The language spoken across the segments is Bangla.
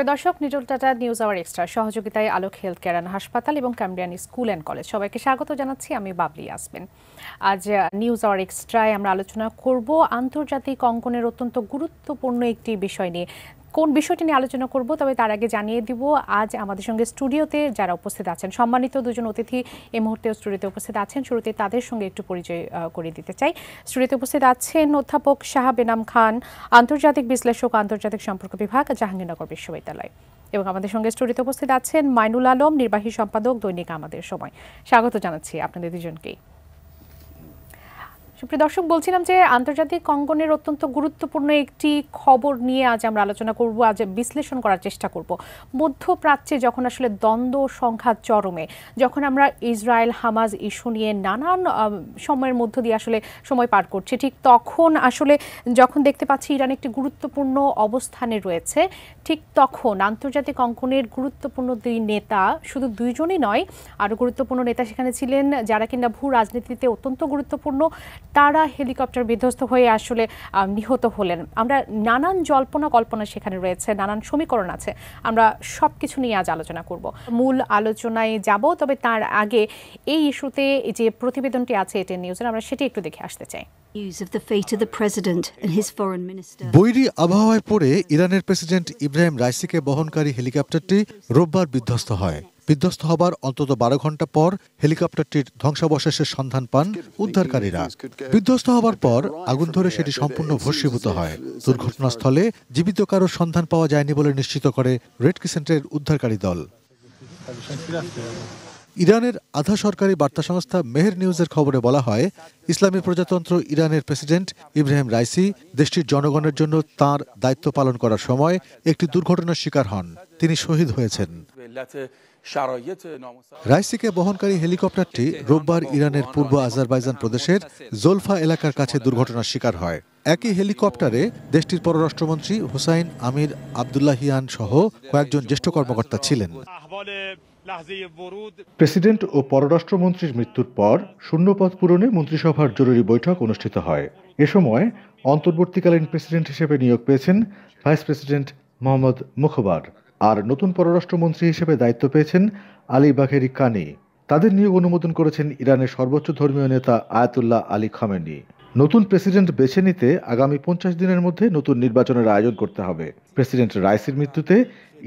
প্রিয় দর্শক Nitol Tata news hour extra সহযোগিতায় আলোক হেলথ কেয়ার অ্যান্ড হাসপাতাল এবং ক্যামব্রিয়ান স্কুল অ্যান্ড কলেজ সবাইকে স্বাগত জানাচ্ছি আমি বাবলি আসবেন আজ নিউজ আওয়ার এক্সট্রায় আমরা আলোচনা করব আন্তর্জাতিক অঙ্কনের অত্যন্ত গুরুত্বপূর্ণ একটি বিষয় নিয়ে কোন বিষয়টি নিয়ে আলোচনা করব তবে তার আগে জানিয়ে দিব আজ আমাদের সঙ্গে স্টুডিওতে যারা উপস্থিত আছেন সম্মানিত দুজন অতিথি এই মুহূর্তে স্টুডিওতে উপস্থিত আছেন শুরুতে তাদের সঙ্গে একটু পরিচয় করে দিতে চাই স্টুডিওতে উপস্থিত আছেন অধ্যাপক শাহ বেনাম খান আন্তর্জাতিক বিশ্লেষক আন্তর্জাতিক সম্পর্ক বিভাগ জাহাঙ্গীরনগর বিশ্ববিদ্যালয় এবং আমাদের সঙ্গে স্টুডিওতে উপস্থিত আছেন মাইনুল আলম নির্বাহী সম্পাদক দৈনিক আমাদের সময় স্বাগত জানাচ্ছি আপনাদের দুজনকেই সুপ্রিয় দর্শক বলছিলাম যে আন্তর্জাতিক অঙ্গনের অত্যন্ত গুরুত্বপূর্ণ একটি খবর নিয়ে আজ আমরা আলোচনা করব আজ বিশ্লেষণ করার চেষ্টা করব মধ্যপ্রাচ্যে যখন আসলে দ্বন্দ্ব সংঘাত চরমে যখন আমরা ইসরায়েল হামাজ ইস্যু নিয়ে নানান সময়ের মধ্য দিয়ে আসলে সময় পার করছি ঠিক তখন আসলে যখন দেখতে পাচ্ছি ইরান একটি গুরুত্বপূর্ণ অবস্থানে রয়েছে ঠিক তখন আন্তর্জাতিক অঙ্কনের গুরুত্বপূর্ণ দুই নেতা শুধু দুইজনই নয় আরও গুরুত্বপূর্ণ নেতা সেখানে ছিলেন যারা কিনা ভূ রাজনীতিতে অত্যন্ত গুরুত্বপূর্ণ তারা হেলিকপ্টার বিধ্বস্ত হয়ে আসলে নিহত হলেন আমরা নানান জল্পনা কল্পনা সেখানে রয়েছে নানান সমীকরণ আছে আমরা সব কিছু নিয়ে আজ আলোচনা করব মূল আলোচনায় যাব তবে তার আগে এই ইস্যুতে যে প্রতিবেদনটি আছে এটি নিউজের আমরা সেটি একটু দেখে আসতে চাই বৈরী আবহাওয়ায় পড়ে ইরানের প্রেসিডেন্ট ইব্রাহিম রাইসিকে বহনকারী হেলিকপ্টারটি রোববার বিধ্বস্ত হয় বিধ্বস্ত হবার অন্তত বারো ঘন্টা পর হেলিকপ্টারটির ধ্বংসাবশেষের সন্ধান পান উদ্ধারকারীরা বিধ্বস্ত হবার পর আগুন ধরে সেটি সম্পূর্ণ ভস্মীভূত হয় দুর্ঘটনাস্থলে জীবিত কারোর সন্ধান পাওয়া যায়নি বলে নিশ্চিত করে রেড ক্রিসেন্টের উদ্ধারকারী দল ইরানের আধা সরকারি বার্তা সংস্থা মেহের নিউজের খবরে বলা হয় ইসলামী প্রজাতন্ত্র ইরানের প্রেসিডেন্ট ইব্রাহিম রাইসি দেশটির জনগণের জন্য তার দায়িত্ব পালন করার সময় একটি দুর্ঘটনার শিকার হন তিনি শহীদ হয়েছেন রাইসিকে বহনকারী হেলিকপ্টারটি রোববার ইরানের পূর্ব আজারবাইজান প্রদেশের জোলফা এলাকার কাছে দুর্ঘটনার শিকার হয় একই হেলিকপ্টারে দেশটির পররাষ্ট্রমন্ত্রী হুসাইন আমির আবদুল্লাহিয়ান সহ কয়েকজন জ্যেষ্ঠ কর্মকর্তা ছিলেন প্রেসিডেন্ট ও পররাষ্ট্রমন্ত্রীর মৃত্যুর পর শূন্যপদ পূরণে মন্ত্রিসভার জরুরি বৈঠক অনুষ্ঠিত হয় এ সময় অন্তর্বর্তীকালীন প্রেসিডেন্ট হিসেবে নিয়োগ পেয়েছেন ভাইস প্রেসিডেন্ট মোহাম্মদ মুখবার আর নতুন পররাষ্ট্রমন্ত্রী হিসেবে দায়িত্ব পেয়েছেন আলী বাঘেরি কানি তাদের নিয়োগ অনুমোদন করেছেন ইরানের সর্বোচ্চ ধর্মীয় নেতা আয়াতুল্লাহ আলী খামেনি নতুন প্রেসিডেন্ট বেছে নিতে আগামী পঞ্চাশ দিনের মধ্যে নতুন নির্বাচনের আয়োজন করতে হবে প্রেসিডেন্ট রাইসির মৃত্যুতে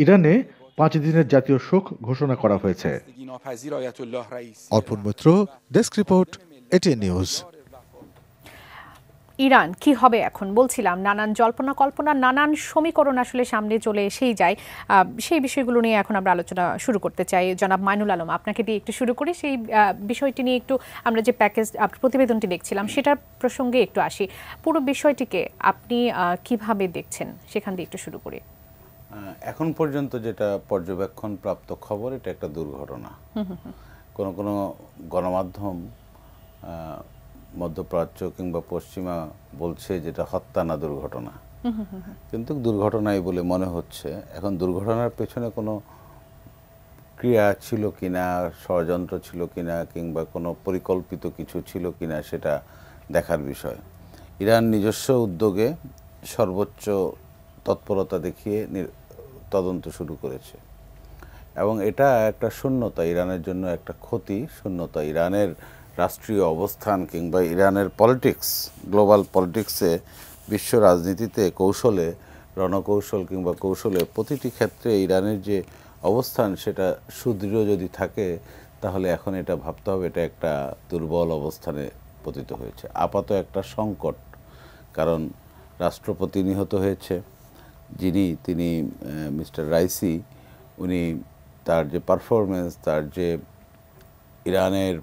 ইরানে পাঁচ দিনের জাতীয় শোক ঘোষণা করা হয়েছে Arpan Mitra desk report ATN news Iran কি হবে এখন বলছিলাম নানান জল্পনা কল্পনা নানান সমীকরণ আসলে সামনে চলে এসেই যায় সেই বিষয়গুলো নিয়ে এখন আমরা আলোচনা শুরু করতে চাই জনাব মাইনুল আলম আপনাকে দিয়ে একটু শুরু করি সেই বিষয়টি নিয়ে একটু আমরা যে প্যাকেজ প্রতিবেদনটি দেখছিলাম সেটার প্রসঙ্গে একটু আসি পুরো বিষয়টিকে আপনি কিভাবে দেখছেন সেখান দিয়ে একটু শুরু করি এখন পর্যন্ত যেটা পর্যবেক্ষণ প্রাপ্ত খবর এটা একটা দুর্ঘটনা কোনো কোনো গণমাধ্যম মধ্যপ্রাচ্য কিংবা পশ্চিমা বলছে যেটা হত্যা না দুর্ঘটনা কিন্তু দুর্ঘটনাই বলে মনে হচ্ছে এখন দুর্ঘটনার পেছনে কোনো ক্রিয়া ছিল কিনা ষড়যন্ত্র ছিল কিনা কিংবা কোনো পরিকল্পিত কিছু ছিল কিনা সেটা দেখার বিষয় ইরান নিজস্ব উদ্যোগে সর্বোচ্চ তৎপরতা দেখিয়ে তদন্ত শুরু করেছে এবং এটা একটা শূন্যতা ইরানের জন্য একটা ক্ষতি শূন্যতা ইরানের রাষ্ট্রীয় অবস্থান কিংবা ইরানের পলিটিক্স গ্লোবাল পলিটিক্সে বিশ্ব রাজনীতিতে কৌশলে রণকৌশল কিংবা কৌশলে প্রতিটি ক্ষেত্রে ইরানের যে অবস্থান সেটা সুদৃঢ় যদি থাকে তাহলে এখন এটা ভাবতে হবে এটা একটা দুর্বল অবস্থানে পতিত হয়েছে আপাত একটা সংকট কারণ রাষ্ট্রপতি নিহত হয়েছে যিনি তিনি মিস্টার রাইসি উনি তার যে পারফরমেন্স তার যে ইরানের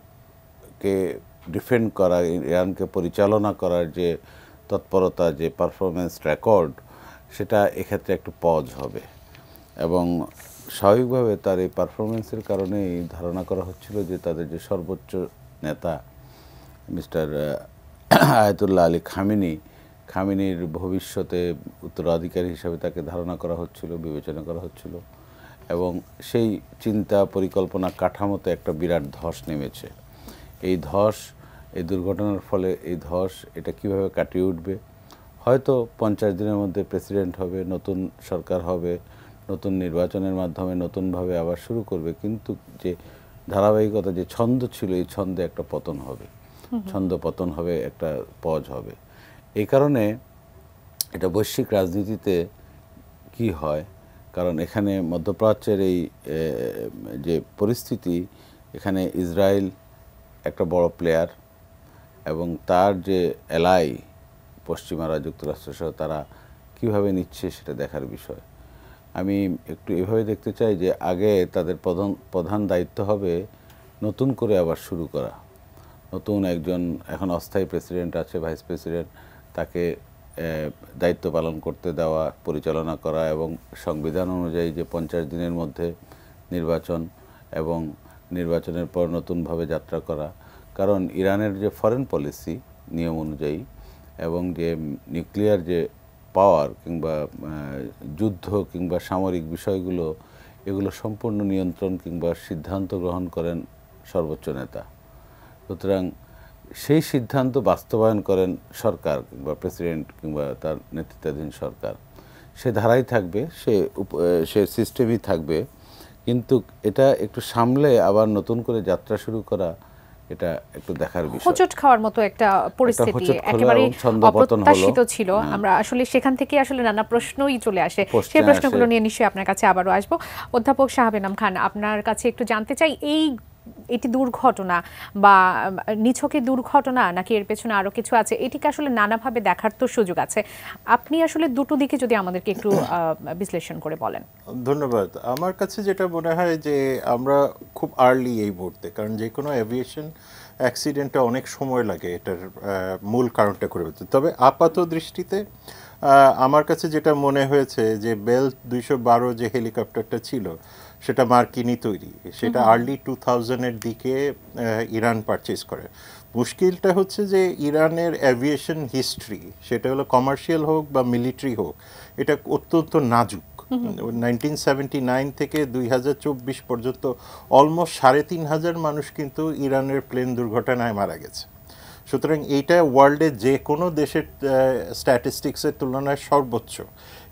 ইরানকে ডিফেন্ড করা ইরানকে পরিচালনা করার যে তৎপরতা যে পারফরমেন্স রেকর্ড সেটা এক্ষেত্রে একটু পজ হবে এবং স্বাভাবিকভাবে তার এই পারফরমেন্সের কারণেই ধারণা করা হচ্ছিল যে তাদের যে সর্বোচ্চ নেতা মিস্টার আয়তুল্লাহ আলী খামিনি খামিনির ভবিষ্যতে উত্তরাধিকারী হিসাবে তাকে ধারণা করা হচ্ছিল বিবেচনা করা হচ্ছিল এবং সেই চিন্তা পরিকল্পনা কাঠামোতে একটা বিরাট ধস নেমেছে এই ধস এই দুর্ঘটনার ফলে এই ধস এটা কিভাবে কাটিয়ে উঠবে হয়তো পঞ্চাশ দিনের মধ্যে প্রেসিডেন্ট হবে নতুন সরকার হবে নতুন নির্বাচনের মাধ্যমে নতুনভাবে আবার শুরু করবে কিন্তু যে ধারাবাহিকতা যে ছন্দ ছিল এই ছন্দে একটা পতন হবে ছন্দ পতন হবে একটা পজ হবে এই কারণে এটা বৈশ্বিক রাজনীতিতে কি হয় কারণ এখানে মধ্যপ্রাচ্যের এই যে পরিস্থিতি এখানে ইসরায়েল একটা বড় প্লেয়ার এবং তার যে এলাই পশ্চিমারা যুক্তরাষ্ট্রসহ তারা কিভাবে নিচ্ছে সেটা দেখার বিষয় আমি একটু এভাবে দেখতে চাই যে আগে তাদের প্রধান প্রধান দায়িত্ব হবে নতুন করে আবার শুরু করা নতুন একজন এখন অস্থায়ী প্রেসিডেন্ট আছে ভাইস প্রেসিডেন্ট তাকে দায়িত্ব পালন করতে দেওয়া পরিচালনা করা এবং সংবিধান অনুযায়ী যে পঞ্চাশ দিনের মধ্যে নির্বাচন এবং নির্বাচনের পর নতুনভাবে যাত্রা করা কারণ ইরানের যে ফরেন পলিসি নিয়ম অনুযায়ী এবং যে নিউক্লিয়ার যে পাওয়ার কিংবা যুদ্ধ কিংবা সামরিক বিষয়গুলো এগুলো সম্পূর্ণ নিয়ন্ত্রণ কিংবা সিদ্ধান্ত গ্রহণ করেন সর্বোচ্চ নেতা সুতরাং সেই সিদ্ধান্ত বাস্তবায়ন করেন সরকার কিংবা প্রেসিডেন্ট কিংবা তার নেতৃত্বাধীন সরকার সে ধারাই থাকবে সে সে সিস্টেমই থাকবে কিন্তু এটা একটু সামলে আবার নতুন করে যাত্রা শুরু করা এটা একটু দেখার বিষয় হোঁচট খাওয়ার মতো একটা পরিস্থিতি একেবারে অপ্রত্যাশিত ছিল হ্যাঁ। আমরা আসলে সেখান থেকে আসলে নানা প্রশ্নই চলে আসে সেই প্রশ্নগুলো নিয়ে নিশ্চয়ই আপনার কাছে আবারও আসবো অধ্যাপক শাহাবেনাম খান আপনার কাছে একটু জানতে চাই এই এটি দুর্ঘটনা বা নিছকে দুর্ঘটনা নাকি এর পেছনে আরো কিছু আছে এটিকে আসলে নানাভাবে দেখার তো সুযোগ আছে আপনি আসলে দুটো দিকে যদি আমাদেরকে একটু বিশ্লেষণ করে বলেন ধন্যবাদ আমার কাছে যেটা মনে হয় যে আমরা খুব আর্লি এই মুহূর্তে কারণ যে কোনো অ্যাভিয়েশন অ্যাক্সিডেন্টটা অনেক সময় লাগে এটার মূল কারণটা করে বলতে তবে আপাত দৃষ্টিতে আমার কাছে যেটা মনে হয়েছে যে বেল দুইশো বারো যে হেলিকপ্টারটা ছিল সেটা মার্কিনই তৈরি সেটা আর্লি টু থাউজেন্ডের দিকে ইরান পারচেস করে মুশকিলটা হচ্ছে যে ইরানের অ্যাভিয়েশন হিস্ট্রি সেটা হলো কমার্শিয়াল হোক বা মিলিটারি হোক এটা অত্যন্ত নাজুক নাইনটিন থেকে দুই পর্যন্ত অলমোস্ট সাড়ে তিন হাজার মানুষ কিন্তু ইরানের প্লেন দুর্ঘটনায় মারা গেছে সুতরাং এইটা ওয়ার্ল্ডে যে কোনো দেশের স্ট্যাটিস্টিক্সের তুলনায় সর্বোচ্চ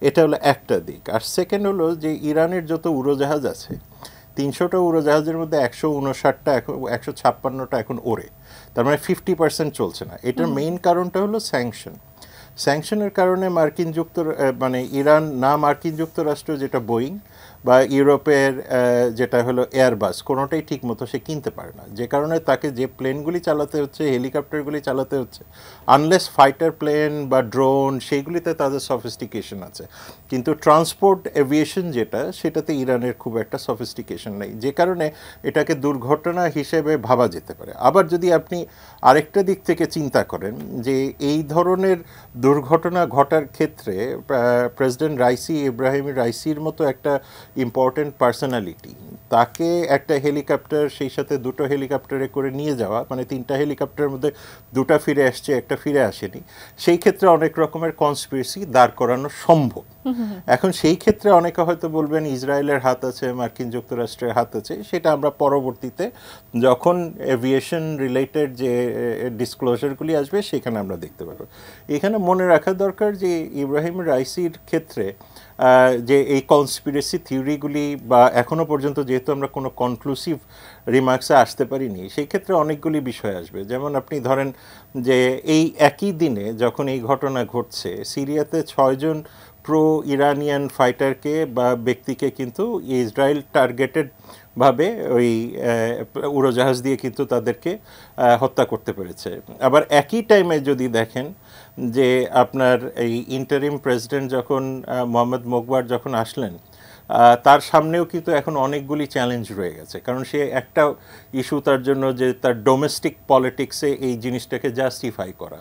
এটা হলো একটা দিক আর সেকেন্ড হলো যে ইরানের যত উড়োজাহাজ আছে তিনশোটা উড়োজাহাজের মধ্যে একশো উনষাটটা এখন একশো ছাপ্পান্নটা এখন ওরে তার মানে ফিফটি পার্সেন্ট চলছে না এটার মেইন কারণটা হলো স্যাংশন স্যাংশনের কারণে মার্কিন যুক্তরা মানে ইরান না মার্কিন যুক্তরাষ্ট্র যেটা বোয়িং বা ইউরোপের যেটা হলো এয়ারবাস কোনোটাই ঠিক মতো সে কিনতে পারে না যে কারণে তাকে যে প্লেনগুলি চালাতে হচ্ছে হেলিকপ্টারগুলি চালাতে হচ্ছে আনলেস ফাইটার প্লেন বা ড্রোন সেইগুলিতে তাদের সফিস্টিকেশন আছে কিন্তু ট্রান্সপোর্ট এভিয়েশন যেটা সেটাতে ইরানের খুব একটা সফিস্টিকেশন নেই যে কারণে এটাকে দুর্ঘটনা হিসেবে ভাবা যেতে পারে আবার যদি আপনি আরেকটা দিক থেকে চিন্তা করেন যে এই ধরনের দুর্ঘটনা ঘটার ক্ষেত্রে প্রেসিডেন্ট রাইসি ইব্রাহিম রাইসির মতো একটা ইম্পর্ট্যান্ট পার্সোনালিটি তাকে একটা হেলিকপ্টার সেই সাথে দুটো হেলিকপ্টারে করে নিয়ে যাওয়া মানে তিনটা হেলিকপ্টারের মধ্যে দুটা ফিরে আসছে একটা ফিরে আসেনি সেই ক্ষেত্রে অনেক রকমের কনস্পিরেসি দাঁড় করানো সম্ভব এখন সেই ক্ষেত্রে অনেকে হয়তো বলবেন ইসরায়েলের হাত আছে মার্কিন যুক্তরাষ্ট্রের হাত আছে সেটা আমরা পরবর্তীতে যখন এভিয়েশন রিলেটেড যে ডিসক্লোজারগুলি আসবে সেখানে আমরা দেখতে পাবো এখানে মনে রাখা দরকার যে ইব্রাহিম রাইসির ক্ষেত্রে যে এই কনসপিরেসি থিওরিগুলি বা এখনও পর্যন্ত যেহেতু আমরা কোনো কনক্লুসিভ রিমার্কসে আসতে পারিনি সেই ক্ষেত্রে অনেকগুলি বিষয় আসবে যেমন আপনি ধরেন যে এই একই দিনে যখন এই ঘটনা ঘটছে সিরিয়াতে ছয়জন প্রো ইরানিয়ান ফাইটারকে বা ব্যক্তিকে কিন্তু ইসরায়েল টার্গেটেড ভাবে ওই উড়োজাহাজ দিয়ে কিন্তু তাদেরকে হত্যা করতে পেরেছে আবার একই টাইমে যদি দেখেন যে আপনার এই ইন্টারিম প্রেসিডেন্ট যখন মোহাম্মদ মকবার যখন আসলেন তার সামনেও কিন্তু এখন অনেকগুলি চ্যালেঞ্জ রয়ে গেছে কারণ সে একটা ইস্যু তার জন্য যে তার ডোমেস্টিক পলিটিক্সে এই জিনিসটাকে জাস্টিফাই করা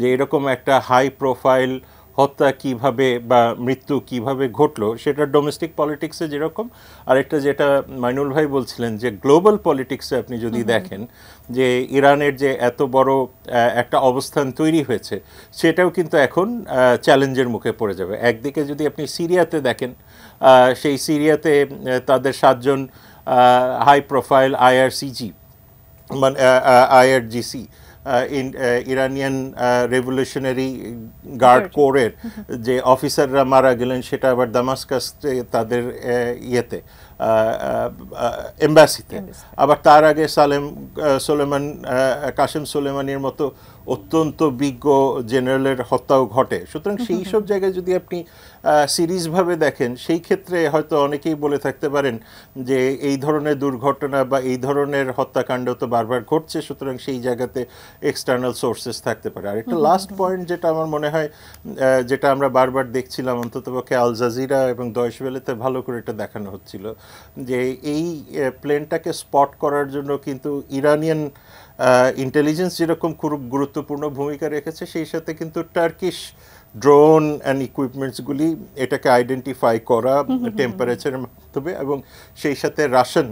যে এরকম একটা হাই প্রোফাইল হত্যা কিভাবে বা মৃত্যু কিভাবে ঘটলো সেটা ডোমেস্টিক পলিটিক্সে যেরকম আরেকটা যেটা মাইনুল ভাই বলছিলেন যে গ্লোবাল পলিটিক্সে আপনি যদি দেখেন যে ইরানের যে এত বড় একটা অবস্থান তৈরি হয়েছে সেটাও কিন্তু এখন চ্যালেঞ্জের মুখে পড়ে যাবে একদিকে যদি আপনি সিরিয়াতে দেখেন সেই সিরিয়াতে তাদের সাতজন হাই প্রোফাইল আইআরসিজি মানে IRGC in Iranian revolutionary guard কোরের যে অফিসাররা মারা গেলেন সেটা আবার দামাস্কাস তাদের ইয়েতে এম্বাসিতে আবার তার আগে সালেম সোলেমান কাশেম সোলেমানির মতো অত্যন্ত বিজ্ঞ জেনারেলের হত্যাও ঘটে সুতরাং সেই সব জায়গায় যদি আপনি সিরিজভাবে দেখেন সেই ক্ষেত্রে হয়তো অনেকেই বলে থাকতে পারেন যে এই ধরনের দুর্ঘটনা বা এই ধরনের হত্যাকাণ্ড তো বারবার ঘটছে সুতরাং সেই জায়গাতে এক্সটার্নাল সোর্সেস থাকতে পারে আর একটা লাস্ট পয়েন্ট যেটা আমার মনে হয় যেটা আমরা বারবার দেখছিলাম অন্ততপক্ষে আল জাজিরা এবং বেলেতে ভালো করে এটা দেখানো হচ্ছিল যে এই প্লেনটাকে স্পট করার জন্য কিন্তু ইরানিয়ান ইন্টেলিজেন্স যেরকম খুব গুরুত্বপূর্ণ ভূমিকা রেখেছে সেই সাথে কিন্তু টার্কিশ ড্রোন অ্যান্ড ইকুইপমেন্টসগুলি এটাকে আইডেন্টিফাই করা টেম্পারেচারের মাধ্যমে এবং সেই সাথে রাশন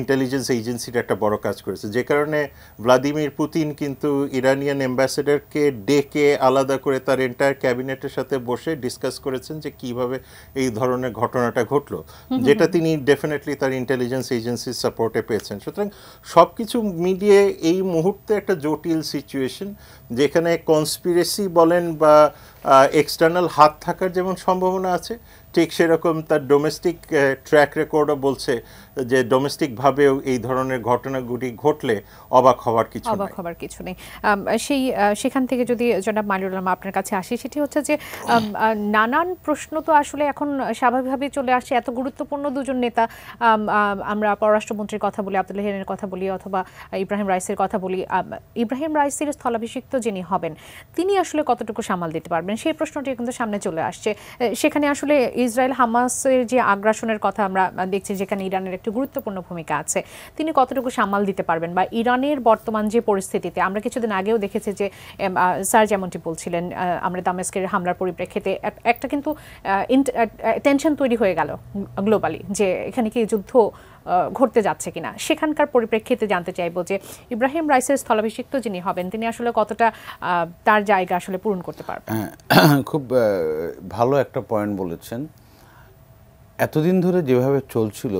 ইন্টেলিজেন্স এজেন্সির একটা বড় কাজ করেছে যে কারণে ভ্লাদিমির পুতিন কিন্তু ইরানিয়ান অ্যাম্বাসেডারকে ডেকে আলাদা করে তার এন্টায়ার ক্যাবিনেটের সাথে বসে ডিসকাস করেছেন যে কিভাবে এই ধরনের ঘটনাটা ঘটলো যেটা তিনি ডেফিনেটলি তার ইন্টেলিজেন্স এজেন্সির সাপোর্টে পেয়েছেন সুতরাং সব কিছু মিডিয়ে এই মুহূর্তে একটা জটিল সিচুয়েশন যেখানে কনস্পিরেসি বলেন বা এক্সটার্নাল হাত থাকার যেমন সম্ভাবনা আছে ঠিক সেরকম তার ডোমেস্টিক ট্র্যাক রেকর্ডও বলছে যে ডোমেস্টিকভাবেও এই ধরনের ঘটনাগুলি ঘটলে অবাক হওয়ার কিছু অবাক হওয়ার কিছু নেই সেই সেখান থেকে যদি জনাব আলম আপনার কাছে আসি সেটি হচ্ছে যে নানান প্রশ্ন তো আসলে এখন স্বাভাবিকভাবেই চলে আসে এত গুরুত্বপূর্ণ দুজন নেতা আমরা পররাষ্ট্রমন্ত্রীর কথা বলি আব্দুল হেনের কথা বলি অথবা ইব্রাহিম রাইসের কথা বলি ইব্রাহিম রাইসের স্থলাভিষিক্ত যিনি হবেন তিনি আসলে কতটুকু সামাল দিতে পারবেন সেই প্রশ্নটি কিন্তু সামনে চলে আসছে সেখানে আসলে ইসরায়েল হামাসের যে আগ্রাসনের কথা আমরা দেখছি যেখানে ইরানের একটি গুরুত্বপূর্ণ ভূমিকা আছে তিনি কতটুকু সামাল দিতে পারবেন বা ইরানের বর্তমান যে পরিস্থিতিতে আমরা কিছুদিন আগেও দেখেছি যে স্যার যেমনটি বলছিলেন আমরা দামেস্কের হামলার পরিপ্রেক্ষিতে একটা কিন্তু টেনশন তৈরি হয়ে গেল গ্লোবালি যে এখানে কি যুদ্ধ ঘটতে যাচ্ছে কিনা সেখানকার পরিপ্রেক্ষিতে জানতে চাইবো যে ইব্রাহিম রাইসের স্থলাভিষিক্ত যিনি হবেন তিনি আসলে কতটা তার জায়গা আসলে পূরণ করতে পারবেন হ্যাঁ, খুব ভালো একটা পয়েন্ট বলেছেন এতদিন ধরে যেভাবে চলছিল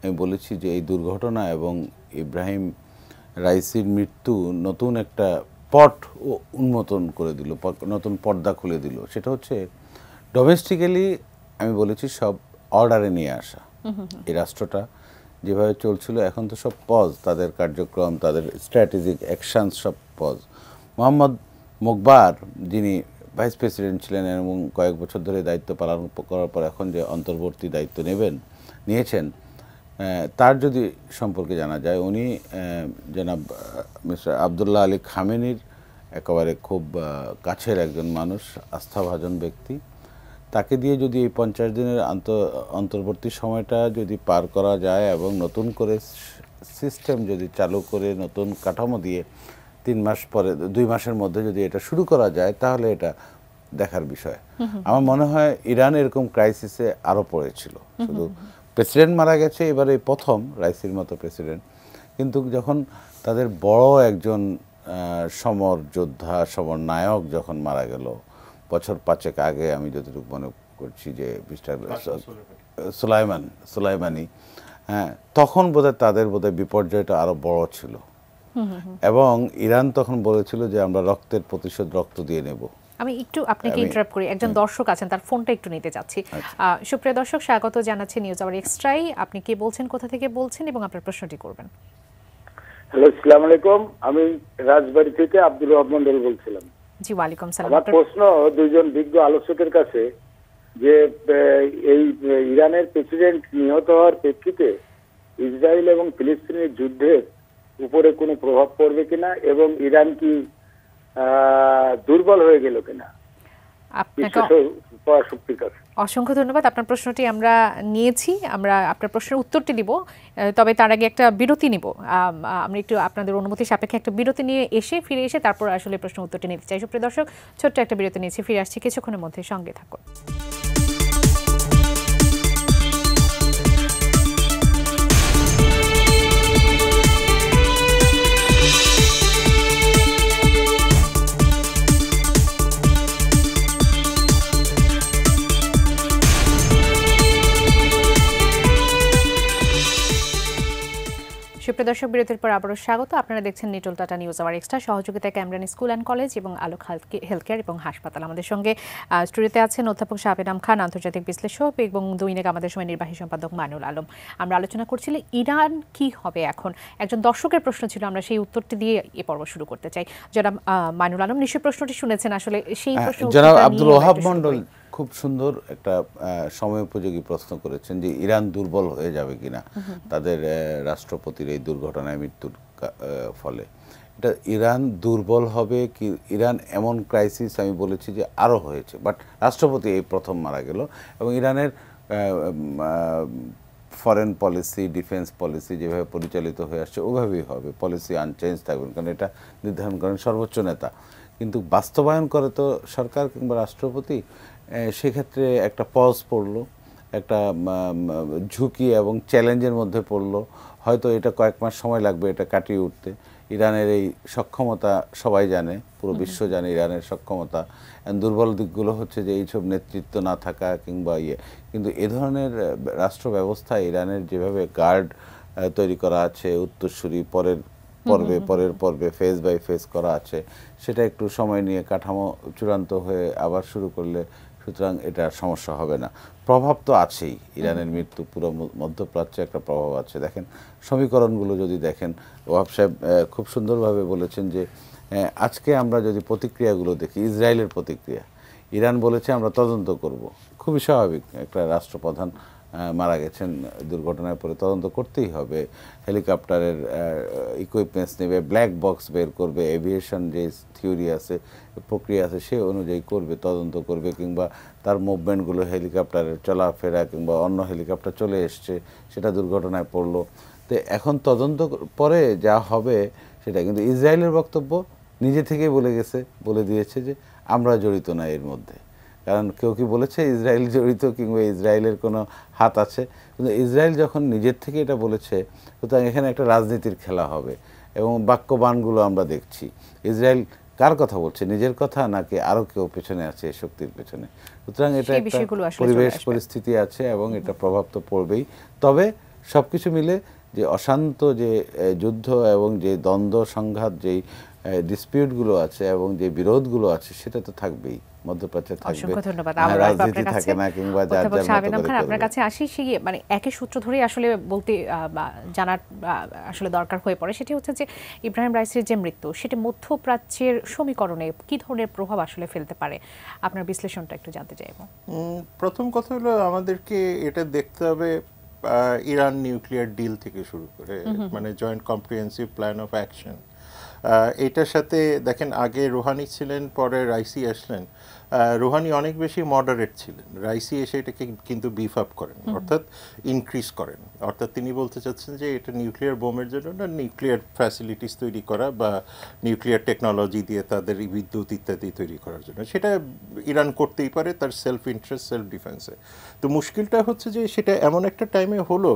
আমি বলেছি যে এই দুর্ঘটনা এবং ইব্রাহিম রাইসির মৃত্যু নতুন একটা পট ও উন্মোচন করে দিল নতুন পর্দা খুলে দিল সেটা হচ্ছে ডোমেস্টিক্যালি আমি বলেছি সব অর্ডারে নিয়ে আসা এই রাষ্ট্রটা যেভাবে চলছিল এখন তো সব পজ তাদের কার্যক্রম তাদের স্ট্র্যাটেজিক অ্যাকশান সব পজ মোহাম্মদ মুকবার যিনি ভাইস প্রেসিডেন্ট ছিলেন এবং কয়েক বছর ধরে দায়িত্ব পালন করার পর এখন যে অন্তর্বর্তী দায়িত্ব নেবেন নিয়েছেন তার যদি সম্পর্কে জানা যায় উনি যেন মিস্টার আবদুল্লাহ আলী খামেনির একেবারে খুব কাছের একজন মানুষ আস্থাভাজন ব্যক্তি তাকে দিয়ে যদি এই পঞ্চাশ দিনের অন্তর্বর্তী সময়টা যদি পার করা যায় এবং নতুন করে সিস্টেম যদি চালু করে নতুন কাঠামো দিয়ে তিন মাস পরে দুই মাসের মধ্যে যদি এটা শুরু করা যায় তাহলে এটা দেখার বিষয় আমার মনে হয় ইরান এরকম ক্রাইসিসে আরও পড়েছিল শুধু প্রেসিডেন্ট মারা গেছে এবারে প্রথম রাইসির মতো প্রেসিডেন্ট কিন্তু যখন তাদের বড় একজন সমর যোদ্ধা সমর নায়ক যখন মারা গেল বছর পাঁচেক আগে আমি যতটুকু মনে করছি যে মিস্টার সুলাইমান সুলাইমানি হ্যাঁ তখন বোধহয় তাদের বোধহয় বিপর্যয়টা আরও বড় ছিল এবং ইরান তখন বলেছিল যে আমরা রক্তের প্রতিশোধ রক্ত দিয়ে নেব আমি একটু আপনাকে ইন্টারাপ্ট করি একজন হ্যাঁ। দর্শক আছেন তার ফোনটা একটু নিতে চাচ্ছি আচ্ছা। সুপ্রিয় দর্শক স্বাগত জানাচ্ছি নিউজ আওয়ার এক্সট্রাই আপনি কে বলছেন কোথা থেকে বলছেন এবং আপনার প্রশ্নটি করবেন হ্যালো আসসালামু আলাইকুম আমি রাজবাড়ি থেকে আব্দুর রহমান বলছিলাম জি ওয়ালাইকুম সালাম আমার প্রশ্ন দুইজন বিজ্ঞ আলোচকের কাছে যে এই ইরানের প্রেসিডেন্ট নিহত হওয়ার প্রেক্ষিতে ইসরায়েল এবং ফিলিস্তিনের যুদ্ধের উপরে কোনো প্রভাব পড়বে কিনা এবং ইরান কি দুর্বল হয়ে গেল কিনা আপনাকে শক্তির কাছে অসংখ্য ধন্যবাদ আপনার প্রশ্নটি আমরা নিয়েছি আমরা আপনার প্রশ্নের উত্তরটি দিব তবে তার আগে একটা বিরতি নিব আমরা একটু আপনাদের অনুমতি সাপেক্ষে একটা বিরতি নিয়ে এসে ফিরে এসে তারপর আসলে প্রশ্ন উত্তরটি নিতে চাই সুপ্রিয় দর্শক ছোট্ট একটা বিরতি নিয়েছি ফিরে আসছি কিছুক্ষণের মধ্যে সঙ্গে থাকুন দর্শক বিরতির পর আবারও স্বাগত আপনারা দেখছেন Nitol Tata news hour extra সহযোগিতা ক্যামরান স্কুল অ্যান্ড কলেজ এবং আলোক হেলথ কেয়ার এবং হাসপাতাল আমাদের সঙ্গে স্টুডিওতে আছেন অধ্যাপক শাহবেনাম খান আন্তর্জাতিক বিশ্লেষক এবং দৈনিক আমাদের সময় নির্বাহী সম্পাদক মানুল আলম আমরা আলোচনা করছিলাম ইরান কি হবে এখন একজন দর্শকের প্রশ্ন ছিল আমরা সেই উত্তরটি দিয়ে এ পর্ব শুরু করতে চাই জনাব মানুল আলম নিশ্চয় প্রশ্নটি শুনেছেন আসলে সেই হ্যাঁ, প্রশ্ন জনাব আব্দুল ওহাব মন্ডল খুব সুন্দর একটা সময়োপযোগী প্রশ্ন করেছেন যে ইরান দুর্বল হয়ে যাবে কিনা তাদের রাষ্ট্রপতির এই দুর্ঘটনায় মৃত্যুর ফলে এটা ইরান দুর্বল হবে কি ইরান এমন ক্রাইসিস আমি বলেছি যে আরও হয়েছে বাট রাষ্ট্রপতি এই প্রথম মারা গেল এবং ইরানের ফরেন পলিসি ডিফেন্স পলিসি যেভাবে পরিচালিত হয়ে আসছে ওভাবেই হবে পলিসি আনচেঞ্জ থাকবেন কারণ এটা নির্ধারণ করেন সর্বোচ্চ নেতা কিন্তু বাস্তবায়ন করে তো সরকার কিংবা রাষ্ট্রপতি সেক্ষেত্রে একটা পজ পড়লো একটা ঝুঁকি এবং চ্যালেঞ্জের মধ্যে পড়লো হয়তো এটা কয়েক মাস সময় লাগবে এটা কাটিয়ে উঠতে ইরানের এই সক্ষমতা সবাই জানে পুরো বিশ্ব জানে ইরানের সক্ষমতা দুর্বল দিকগুলো হচ্ছে যে এইসব নেতৃত্ব না থাকা কিংবা ইয়ে কিন্তু এ ধরনের রাষ্ট্র ব্যবস্থা ইরানের যেভাবে গার্ড তৈরি করা আছে উত্তরসূরি পরের পর্বে পরের পর্বে ফেস বাই ফেস করা আছে সেটা একটু সময় নিয়ে কাঠামো চূড়ান্ত হয়ে আবার শুরু করলে সুতরাং এটা সমস্যা হবে না প্রভাব তো আছেই ইরানের মৃত্যু পুরো মধ্যপ্রাচ্যে একটা প্রভাব আছে দেখেন সমীকরণগুলো যদি দেখেন ওয়াব সাহেব খুব সুন্দরভাবে বলেছেন যে আজকে আমরা যদি প্রতিক্রিয়াগুলো দেখি ইসরায়েলের প্রতিক্রিয়া ইরান বলেছে আমরা তদন্ত করব খুবই স্বাভাবিক একটা রাষ্ট্রপ্রধান মারা গেছেন দুর্ঘটনার পরে তদন্ত করতেই হবে হেলিকপ্টারের ইকুইপমেন্টস নেবে ব্ল্যাক বক্স বের করবে এভিয়েশন যে থিওরি আছে প্রক্রিয়া আছে সে অনুযায়ী করবে তদন্ত করবে কিংবা তার মুভমেন্টগুলো হেলিকপ্টারের চলাফেরা কিংবা অন্য হেলিকপ্টার চলে এসছে সেটা দুর্ঘটনায় পড়লো তো এখন তদন্ত পরে যা হবে সেটা কিন্তু ইসরায়েলের বক্তব্য নিজে থেকেই বলে গেছে বলে দিয়েছে যে আমরা জড়িত না এর মধ্যে কারণ কেউ কি বলেছে ইসরায়েল জড়িত কিংবা ইসরায়েলের কোনো হাত আছে কিন্তু ইসরায়েল যখন নিজের থেকে এটা বলেছে সুতরাং এখানে একটা রাজনীতির খেলা হবে এবং বাক্যবানগুলো আমরা দেখছি ইসরায়েল কার কথা বলছে নিজের কথা নাকি আরও কেউ পেছনে আছে শক্তির পেছনে সুতরাং এটা একটা পরিবেশ পরিস্থিতি আছে এবং এটা প্রভাব তো পড়বেই তবে সব কিছু মিলে যে অশান্ত যে যুদ্ধ এবং যে দ্বন্দ্ব সংঘাত যেই ডিসপিউটগুলো আছে এবং যে বিরোধগুলো আছে সেটা তো থাকবেই মধ্যপ্রাচ্যে অসংখ্য ধন্যবাদ হ্যাঁ, থাকে না কিংবা আপনার কাছে আসি সেই মানে একই সূত্র ধরেই আসলে বলতে জানার আসলে দরকার হয়ে পড়ে সেটি হচ্ছে যে ইব্রাহিম রাইসির যে মৃত্যু সেটি মধ্যপ্রাচ্যের সমীকরণে কি ধরনের প্রভাব আসলে ফেলতে পারে আপনার বিশ্লেষণটা একটু জানতে চাইব প্রথম কথা হলো আমাদেরকে এটা দেখতে হবে ইরান নিউক্লিয়ার ডিল থেকে শুরু করে মানে joint comprehensive plan of action এটার সাথে দেখেন আগে রোহানি ছিলেন পরে রাইসি আসলেন রুহানি অনেক বেশি মডারেট ছিলেন রাইসি এসে এটাকে কিন্তু বিফ আপ করেন অর্থাৎ ইনক্রিজ করেন অর্থাৎ তিনি বলতে চাচ্ছেন যে এটা নিউক্লিয়ার বোমের জন্য না নিউক্লিয়ার ফ্যাসিলিটিস তৈরি করা বা নিউক্লিয়ার টেকনোলজি দিয়ে তাদের বিদ্যুৎ ইত্যাদি তৈরি করার জন্য সেটা ইরান করতেই পারে তার সেলফ ইন্টারেস্ট সেলফ ডিফেন্সে তো মুশকিলটা হচ্ছে যে সেটা এমন একটা টাইমে হলো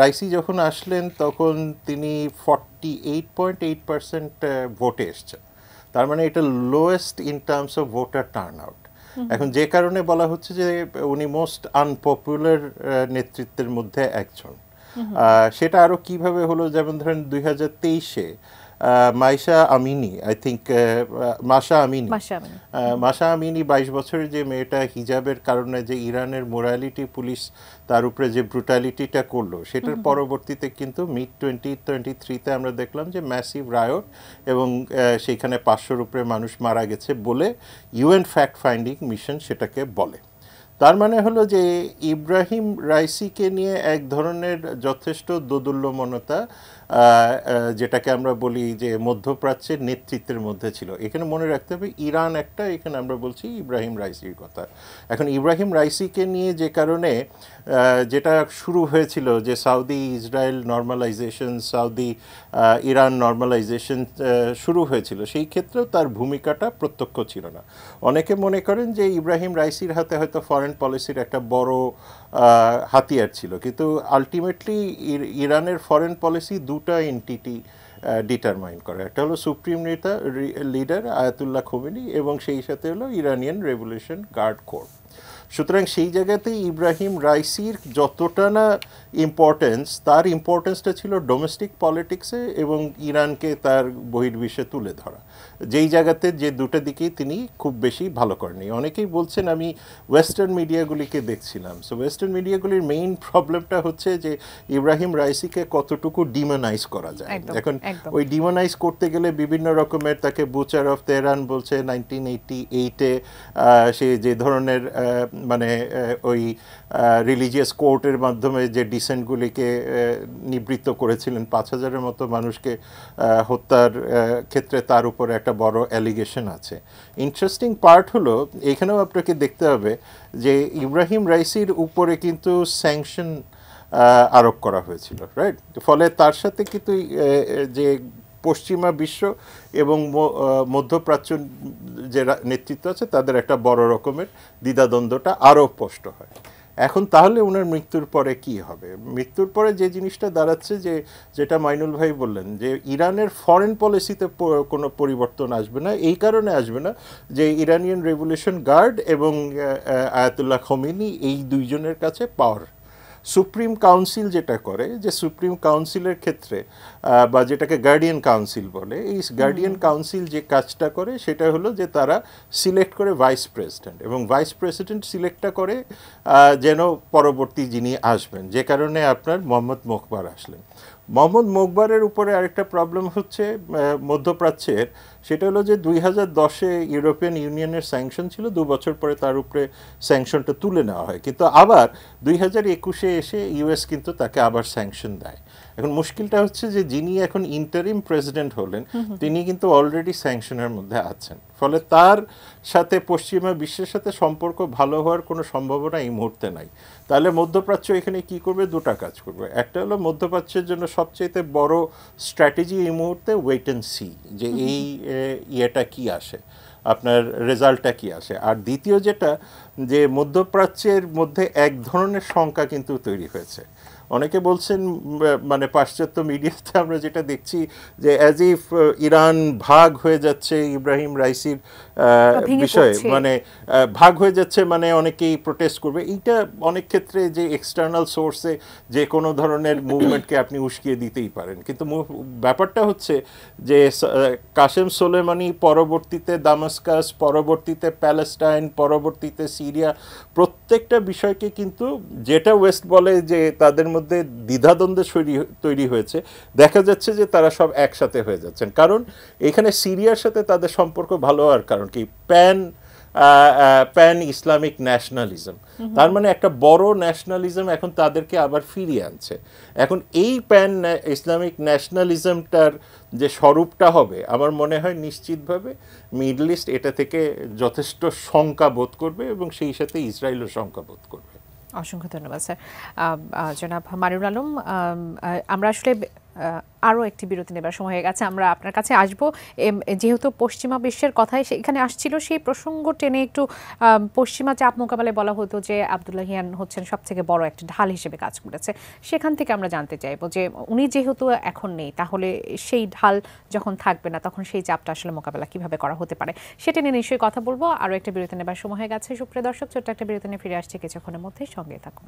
রাইসি যখন আসলেন তখন তিনি forty eight point eight percent ভোটে এসছেন তার মানে এটা lowest in terms of voter turnout এখন যে কারণে বলা হচ্ছে যে উনি মোস্ট আনপপুলার নেতৃত্বের মধ্যে একজন সেটা আরও কিভাবে হলো যেমন ধরেন দুই হাজার তেইশে মাইশা আমিনি আই থিঙ্ক মাসা আমিনি মাশা আমিনি বাইশ বছরের যে মেয়েটা হিজাবের কারণে যে ইরানের মোরালিটি পুলিশ তার উপরে যে ব্রুটালিটিটা করলো সেটার পরবর্তীতে কিন্তু মিড টোয়েন্টি টোয়েন্টি থ্রিতে আমরা দেখলাম যে ম্যাসিভ রায়ট এবং সেইখানে পাঁচশোর উপরে মানুষ মারা গেছে বলে ইউএন ফ্যাক্ট ফাইন্ডিং মিশন সেটাকে বলে তার মানে হলো যে ইব্রাহিম রাইসিকে নিয়ে এক ধরনের যথেষ্ট দোদুল্যমনতা যেটাকে আমরা বলি যে মধ্যপ্রাচ্যের নেতৃত্বের মধ্যে ছিল এখানে মনে রাখতে হবে ইরান একটা এখানে আমরা বলছি ইব্রাহিম রাইসির কথা এখন ইব্রাহিম রাইসিকে নিয়ে যে কারণে যেটা শুরু হয়েছিল যে Saudi Israel normalisation Saudi Iran normalisation শুরু হয়েছিল সেই ক্ষেত্রেও তার ভূমিকাটা প্রত্যক্ষ ছিল না অনেকে মনে করেন যে ইব্রাহিম রাইসির হাতে হয়তো ফরেন পলিসির একটা বড় হাতিয়ার ছিল কিন্তু আলটিমেটলি ইরানের ফরেন পলিসি দুটা এন্টিটি ডিটারমাইন করে একটা হলো সুপ্রিম নেতা লিডার আয়াতুল্লাহ খোমেনি এবং সেই সাথে হলো ইরানিয়ান রেভলিউশন গার্ড কোর্ট সুতরাং সেই জায়গাতেই ইব্রাহিম রাইসির যতটা না ইম্পর্টেন্স তার ইম্পর্টেন্সটা ছিল ডোমেস্টিক পলিটিক্সে এবং ইরানকে তার বহির্বিশ্বে তুলে ধরা যেই জায়গাতে যে দুটো দিকেই তিনি খুব বেশি ভালো করেনি অনেকেই বলছেন আমি ওয়েস্টার্ন মিডিয়াগুলিকে দেখছিলাম সো ওয়েস্টার্ন মিডিয়াগুলির মেইন প্রবলেমটা হচ্ছে যে ইব্রাহিম রাইসিকে কতটুকু ডিমোনাইজ করা যায় এখন ওই ডিমোনাইজ করতে গেলে বিভিন্ন রকমের তাকে বুচার অফ তেহরান বলছে নাইনটিন এইটি এইটে সে যে ধরনের মানে ওই রিলিজিয়াস কোর্টের মাধ্যমে যে ডিসেন্টগুলিকে নিবৃত্ত করেছিলেন পাঁচ হাজারের মতো মানুষকে হত্যার ক্ষেত্রে তার উপরে একটা বড় অ্যালিগেশন আছে ইন্টারেস্টিং পার্ট হলো এখানেও আপনাকে দেখতে হবে যে ইব্রাহিম রাইসির উপরে কিন্তু স্যাংশন আরোপ করা হয়েছিল রাইট ফলে তার সাথে কিন্তু যে পশ্চিমা বিশ্ব এবং মধ্যপ্রাচ্য যে নেতৃত্ব আছে তাদের একটা বড় রকমের দ্বিধাদ্বন্দ্বটা আরও স্পষ্ট হয় এখন তাহলে ওনার মৃত্যুর পরে কি হবে মৃত্যুর পরে যে জিনিসটা দাঁড়াচ্ছে যে যেটা মাইনুল ভাই বললেন যে ইরানের ফরেন পলিসিতে কোনো পরিবর্তন আসবে না এই কারণে আসবে না যে ইরানিয়ান রেভলিউশন গার্ড এবং আয়াতুল্লাহ খমিনি এই দুইজনের কাছে পাওয়ার সুপ্রিম কাউন্সিল যেটা করে যে সুপ্রিম কাউন্সিলের ক্ষেত্রে বা যেটাকে গার্ডিয়ান কাউন্সিল বলে এই গার্ডিয়ান কাউন্সিল যে কাজটা করে সেটা হলো যে তারা সিলেক্ট করে ভাইস প্রেসিডেন্ট এবং ভাইস প্রেসিডেন্ট সিলেক্টটা করে যেন পরবর্তী যিনি আসবেন যে কারণে আপনার মোহাম্মদ মোকবার আসলেন মোহাম্মদ মোকবারের উপরে আরেকটা প্রবলেম হচ্ছে মধ্যপ্রাচ্যের সেটা হলো যে দুই হাজার দশে ইউরোপিয়ান ইউনিয়নের স্যাংশন ছিল দু বছর পরে তার উপরে স্যাংশনটা তুলে নেওয়া হয় কিন্তু আবার দুই হাজার একুশে এসে ইউএস কিন্তু তাকে আবার স্যাংশন দেয় এখন মুশকিলটা হচ্ছে যে যিনি এখন ইন্টারিম প্রেসিডেন্ট হলেন তিনি কিন্তু অলরেডি স্যাংশনের মধ্যে আছেন ফলে তার সাথে পশ্চিমা বিশ্বের সাথে সম্পর্ক ভালো হওয়ার কোনো সম্ভাবনা এই মুহূর্তে নাই তাহলে মধ্যপ্রাচ্য এখানে কি করবে দুটা কাজ করবে একটা হলো মধ্যপ্রাচ্যের জন্য সবচেয়ে বড় স্ট্র্যাটেজি এই মুহূর্তে ওয়েট অ্যান্ড সি যে এই ইয়েটা কি আসে আপনার রেজাল্টটা কি আসে আর দ্বিতীয় যেটা যে মধ্যপ্রাচ্যের মধ্যে এক ধরনের শঙ্কা কিন্তু তৈরি হয়েছে অনেকে বলছেন মানে পাশ্চাত্য মিডিয়াতে আমরা যেটা দেখছি যে অ্যাজ ইফ ইরান ভাগ হয়ে যাচ্ছে ইব্রাহিম রাইসির বিষয়ে মানে ভাগ হয়ে যাচ্ছে মানে অনেকেই প্রোটেস্ট করবে এইটা অনেক ক্ষেত্রে যে এক্সটার্নাল সোর্সে যে কোনো ধরনের মুভমেন্টকে আপনি উস্কিয়ে দিতেই পারেন কিন্তু ব্যাপারটা হচ্ছে যে কাশেম সোলেমানি পরবর্তীতে দামাস্কাস পরবর্তীতে প্যালেস্টাইন পরবর্তীতে সিরিয়া প্রত্যেকটা বিষয়কে কিন্তু যেটা ওয়েস্ট বলে যে তাদের মধ্যে মধ্যে দ্বিধাদ্বন্দ্ব তৈরি হয়েছে দেখা যাচ্ছে যে তারা সব একসাথে হয়ে যাচ্ছেন কারণ এখানে সিরিয়ার সাথে তাদের সম্পর্ক ভালো হওয়ার কারণ কি প্যান প্যান ইসলামিক ন্যাশনালিজম তার মানে একটা বড় ন্যাশনালিজম এখন তাদেরকে আবার ফিরিয়ে আনছে এখন এই প্যান ইসলামিক ন্যাশনালিজমটার যে স্বরূপটা হবে আমার মনে হয় নিশ্চিতভাবে মিডল ইস্ট এটা থেকে যথেষ্ট শঙ্কা বোধ করবে এবং সেই সাথে ইসরায়েলও শঙ্কা বোধ করবে অসংখ্য ধন্যবাদ স্যার জনাব মারুল আলম আমরা আসলে আরও একটি বিরতি নেবার সময় হয়ে গেছে আমরা আপনার কাছে আসব যেহেতু পশ্চিমা বিশ্বের কথাই সেখানে আসছিল সেই প্রসঙ্গ টেনে একটু পশ্চিমা চাপ মোকাবেলায় বলা হতো যে আবদুল্লাহিয়ান হচ্ছেন সবথেকে বড় একটা ঢাল হিসেবে কাজ করেছে সেখান থেকে আমরা জানতে চাইব যে উনি যেহেতু এখন নেই তাহলে সেই ঢাল যখন থাকবে না তখন সেই চাপটা আসলে মোকাবেলা কিভাবে করা হতে পারে সেটা নিয়ে নিশ্চয়ই কথা বলবো আরও একটা বিরতি নেবার সময় হয়ে গেছে সুপ্রিয় দর্শক ছোট্ট একটা বিরতি নিয়ে ফিরে আসছে কিছুক্ষণের মধ্যে সঙ্গে থাকুন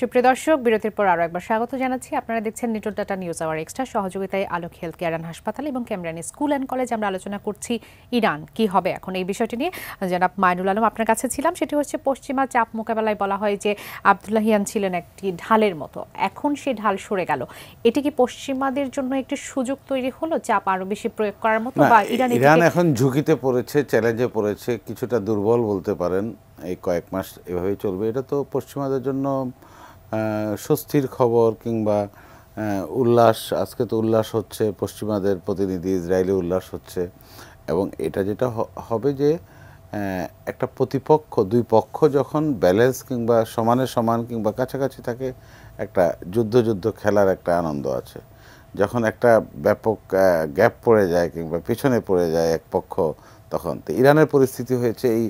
সুপ্রিয় দর্শক বিরতির পর আরও একবার স্বাগত জানাচ্ছি আপনারা দেখছেন Nitol Tata news hour extra সহযোগিতায় আলোক হেলথ কেয়ারান হাসপাতাল এবং ক্যামেরানি স্কুল অ্যান্ড কলেজ আমরা আলোচনা করছি ইরান কি হবে এখন এই বিষয়টি নিয়ে জনাব মাইনুল আলম আপনার কাছে ছিলাম সেটি হচ্ছে পশ্চিমা চাপ মোকাবেলায় বলা হয় যে আবদুল্লাহিয়ান ছিলেন একটি ঢালের মতো এখন সে ঢাল সরে গেল এটি কি পশ্চিমাদের জন্য একটি সুযোগ তৈরি হলো চাপ আরও বেশি প্রয়োগ করার মতো বা ইরান ইরান এখন ঝুঁকিতে পড়েছে চ্যালেঞ্জে পড়েছে কিছুটা দুর্বল বলতে পারেন এই কয়েক মাস এভাবেই চলবে এটা তো পশ্চিমাদের জন্য স্বস্তির খবর কিংবা উল্লাস আজকে তো উল্লাস হচ্ছে পশ্চিমাদের প্রতিনিধি ইসরায়েলি উল্লাস হচ্ছে এবং এটা যেটা হবে যে একটা প্রতিপক্ষ দুই পক্ষ যখন ব্যালেন্স কিংবা সমানে সমান কিংবা কাছাকাছি থাকে একটা যুদ্ধ যুদ্ধ খেলার একটা আনন্দ আছে যখন একটা ব্যাপক গ্যাপ পড়ে যায় কিংবা পিছনে পড়ে যায় এক পক্ষ তখন তো ইরানের পরিস্থিতি হয়েছে এই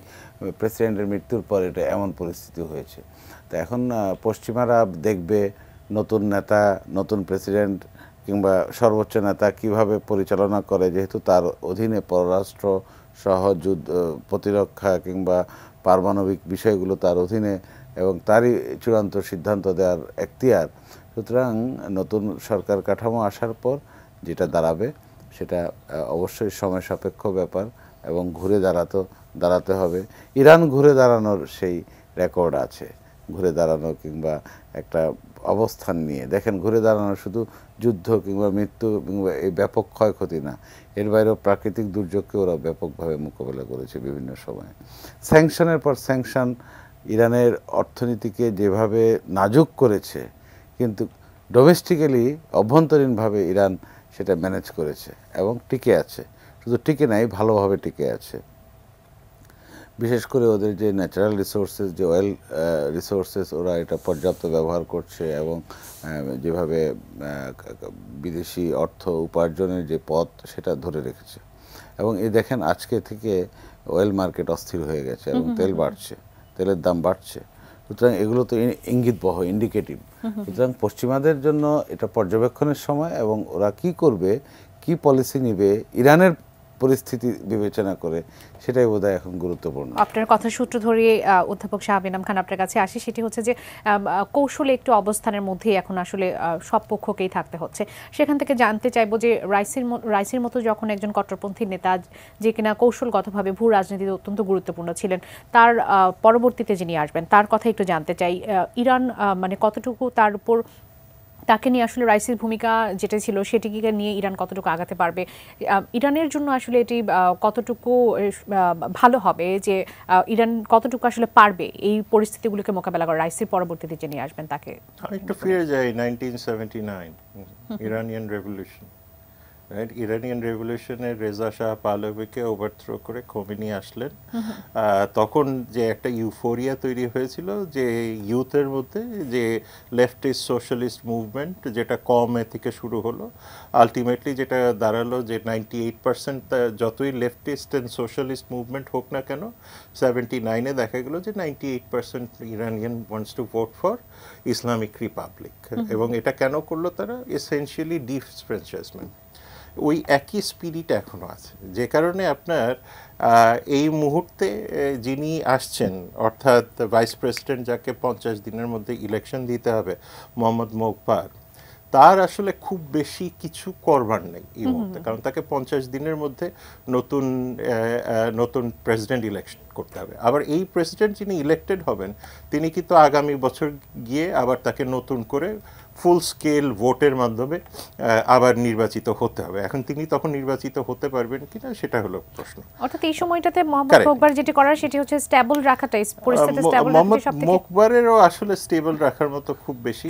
প্রেসিডেন্টের মৃত্যুর পর এটা এমন পরিস্থিতি হয়েছে তো এখন পশ্চিমারা দেখবে নতুন নেতা নতুন প্রেসিডেন্ট কিংবা সর্বোচ্চ নেতা কিভাবে পরিচালনা করে যেহেতু তার অধীনে পররাষ্ট্র সহ যুদ্ধ প্রতিরক্ষা কিংবা পারমাণবিক বিষয়গুলো তার অধীনে এবং তারই চূড়ান্ত সিদ্ধান্ত দেওয়ার এখতিয়ার সুতরাং নতুন সরকার কাঠামো আসার পর যেটা দাঁড়াবে সেটা অবশ্যই সময় সাপেক্ষ ব্যাপার এবং ঘুরে দাঁড়াতো দাঁড়াতে হবে ইরান ঘুরে দাঁড়ানোর সেই রেকর্ড আছে ঘুরে দাঁড়ানো কিংবা একটা অবস্থান নিয়ে দেখেন ঘুরে দাঁড়ানো শুধু যুদ্ধ কিংবা মৃত্যু কিংবা এই ব্যাপক ক্ষয়ক্ষতি না এর বাইরেও প্রাকৃতিক দুর্যোগকে ওরা ব্যাপকভাবে মোকাবেলা করেছে বিভিন্ন সময়ে স্যাংশনের পর স্যাংশন ইরানের অর্থনীতিকে যেভাবে নাজুক করেছে কিন্তু ডোমেস্টিক্যালি অভ্যন্তরীণভাবে ইরান সেটা ম্যানেজ করেছে এবং টিকে আছে শুধু টিকে নাই ভালোভাবে টিকে আছে বিশেষ করে ওদের যে ন্যাচারাল রিসোর্সেস যে অয়েল রিসোর্সেস ওরা এটা পর্যাপ্ত ব্যবহার করছে এবং যেভাবে বিদেশি অর্থ উপার্জনের যে পথ সেটা ধরে রেখেছে এবং এ দেখেন আজকে থেকে অয়েল মার্কেট অস্থির হয়ে গেছে এবং তেল বাড়ছে তেলের দাম বাড়ছে সুতরাং এগুলো তো ইঙ্গিত বহ ইন্ডিকেটিভ সুতরাং পশ্চিমাদের জন্য এটা পর্যবেক্ষণের সময় এবং ওরা কি করবে কি পলিসি নেবে ইরানের পরিস্থিতি বিবেচনা করে সেটাই বোধহয় এখন গুরুত্বপূর্ণ আপনার কথা সূত্র ধরে অধ্যাপক শাহবিনাম খান আপনার কাছে আসি সেটি হচ্ছে যে কৌশলে একটু অবস্থানের মধ্যেই এখন আসলে সব পক্ষকেই থাকতে হচ্ছে সেখান থেকে জানতে চাইব যে রাইসির রাইসির মতো যখন একজন কট্টরপন্থী নেতা যে কিনা কৌশলগতভাবে ভূ রাজনীতিতে অত্যন্ত গুরুত্বপূর্ণ ছিলেন তার পরবর্তীতে যিনি আসবেন তার কথা একটু জানতে চাই ইরান মানে কতটুকু তার উপর তাকে নিয়ে আসলে রাইসির ভূমিকা যেটা ছিল সেটিকে নিয়ে ইরান কতটুকু আগাতে পারবে ইরানের জন্য আসলে এটি কতটুকু ভালো হবে যে ইরান কতটুকু আসলে পারবে এই পরিস্থিতিগুলোকে মোকাবেলা করা রাইসির পরবর্তীতে যে নিয়ে আসবেন তাকে একটু ফিরে যায় nineteen seventy nine Iranian revolution right Iranian রেভলিউশনে রেজা শাহ পালবিকে ওভারথ্রো করে নিয়ে আসলেন তখন যে একটা ইউফোরিয়া তৈরি হয়েছিল যে ইউথের মধ্যে যে লেফটিস্ট সোশ্যালিস্ট মুভমেন্ট যেটা এ থেকে শুরু হলো আলটিমেটলি যেটা দাঁড়ালো যে নাইনটি এইট পার্সেন্ট যতই লেফটিস্ট অ্যান্ড সোশ্যালিস্ট মুভমেন্ট হোক না কেন সেভেন্টি নাইনে দেখা গেলো যে ninety eight percent Iranian wants to vote for Islamic republic এবং এটা কেন করলো তারা এসেনশিয়ালি ডিফ্রেঞ্চাইজমেন্ট ওই একই স্পিরিট এখনও আছে যে কারণে আপনার এই মুহূর্তে যিনি আসছেন অর্থাৎ ভাইস প্রেসিডেন্ট যাকে পঞ্চাশ দিনের মধ্যে ইলেকশন দিতে হবে মোহাম্মদ মোকবার তার আসলে খুব বেশি কিছু করবার নেই এই মুহূর্তে কারণ তাকে পঞ্চাশ দিনের মধ্যে নতুন নতুন প্রেসিডেন্ট ইলেকশন করতে হবে আবার এই প্রেসিডেন্ট যিনি ইলেক্টেড হবেন তিনি কিন্তু আগামী বছর গিয়ে আবার তাকে নতুন করে ফুল স্কেল ভোটের মাধ্যমে আবার নির্বাচিত হতে হবে এখন তিনি তখন নির্বাচিত হতে পারবেন কিনা সেটা হলো প্রশ্ন অর্থাৎ এই সময়টাতে মোহাম্মদ মোকবার যেটি করার সেটি হচ্ছে স্টেবল রাখাটাই পরিস্থিতি স্টেবল রাখতে সবথেকে আসলে স্টেবল রাখার মতো খুব বেশি